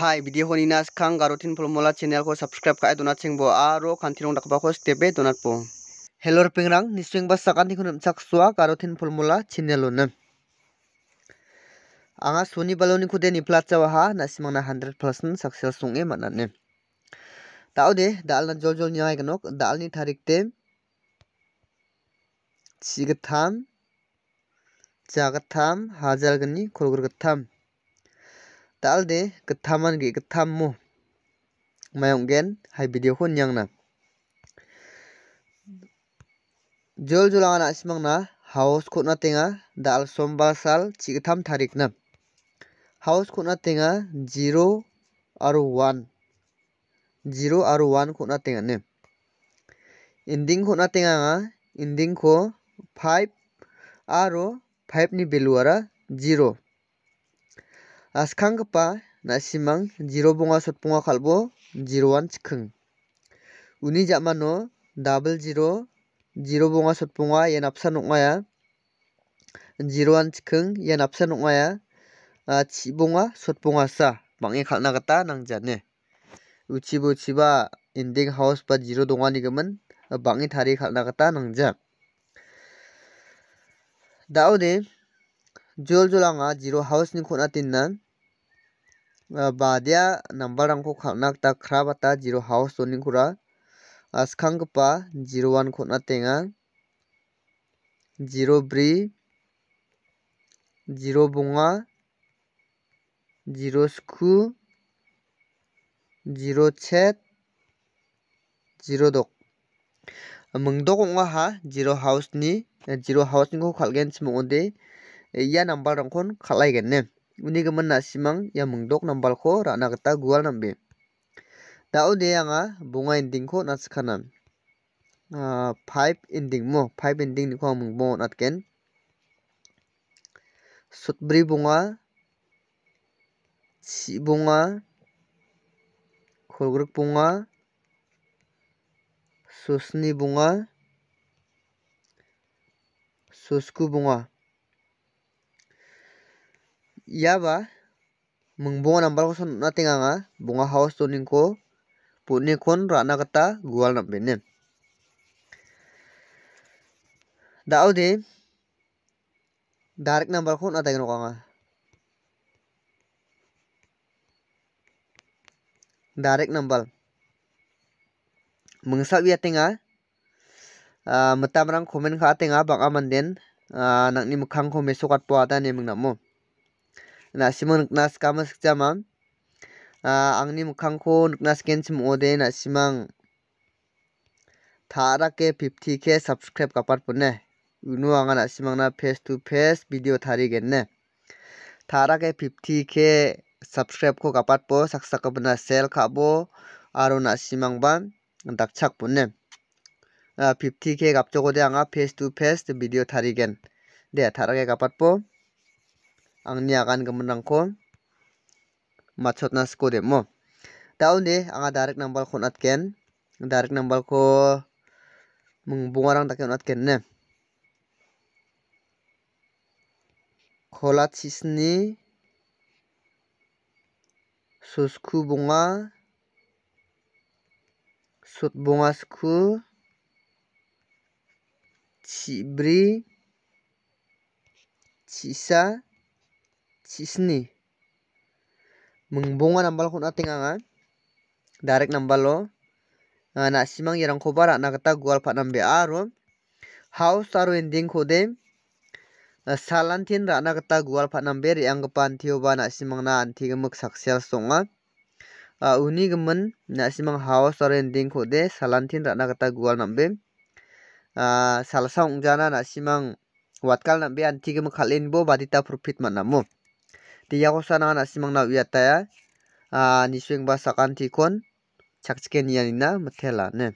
hai video ini na skang garo tin channel ko subscribe kai donat chengbo aro kanthi rong dakba ko stebe donat po hello pengrang niswing ba sakan di kunam chak swa garo tin formula channel on anga soni baloni kude ni plat chawa ha nasimang na 100% success sunge manane tao de dal na jol jol nyai genok dal ni tharik te chigtham jagatham hajar geni khorgur gatham talde katham a n g e katham mo mayong gen hai video ko nyang na jol jolang na simang na house ko na tenga dal sombal sal chi katham tharik na house ko na tenga 0 aru 1 0 aru 1 ko na tenga ne ending ko na tenga nga ending ko 5 aru 5 ni value ara 0 Askang kapa nasimang zero bonga sot bonga kalbo zero one chikung. Uni jamano double zero zero bonga sot bonga yan apsan ongaya zero one chikung yan apsan ongaya chi bonga sot bonga sa 망에 갈나 갔다 낭자네 우치부 치바 인딩 하우스 바 지로 동안이금은 망이 다리 갈나 갔다 낭자 다오네 Jual jol anga jiro house ni kon·a tinan badia number-rangko kal·na gita krabata jiro haus donengkora zero jiro wan kon·atenga jiro bri jiro bunga jiro sku jiro chat jiro dok mingdok ong·a ha jiro haus ni jiro haus niko kal·gen ia kalai kal·aigen·e uni gimin nasimang ia nambal ko ra·na kata gual nambe. yang a bunga ending-ko natsikana. Ah, pipe ending mo five ending niko ang ken. Sut sotbri bunga, si bunga, kolgruk bunga, susni bunga, susku bunga ba, ming bongo nambal ko son on·a bunga house haus donengko bonekon ra·na gita goal nam·benen. Daode darik nambalko on·a dae nokanga. Darik nambal mingsa tenga mitamrang komen ka atenga bang amanden nangni mikkangko mesokat po adane mingnamo. 나시모 늑나스 까마스자만 아 앙니 무캉코 늑나스 겐침 오데 나시망 다라케 빕티케 삽스크랩 까빠뿐네 유누 앙아 나시망나 페이스 투 페이스 비디오 다리겠네 다라케 빕티케 삽스크랩코 까빠뽀 삭삭까브나 셀 카보 아로 나시망반 낙착뿐네 아 빕티케 갑조고대 앙아 페이스 투 페이스 비디오 다리겐 네 다라케 까빠뽀 ang angni agan giminrangko matchotna siko demo da undi anga direct number ko onatgen direct number ko bungarang dake ken ne kolat kolatchisni susku bunga sut bunga sku cibri cisa sisni mengbunga nambal on·atenga anga darek nambalo anga ah, na·simang iarangkoba ra·na nakata gual pak bea aro haus aro ending kode ah, salantin ra·na gita goal pan·am bee na anti gemuk saksial sakseals ong·a ah, uni gemen nak simang haus taru ending kode salantin ra·na gual goal nam·be salsa nak na·simang watkal nam·be antigimik bo badita profit mu deyako sana nasimangna uiataya ah nisengba sakantikon chakchike nianina metela ine.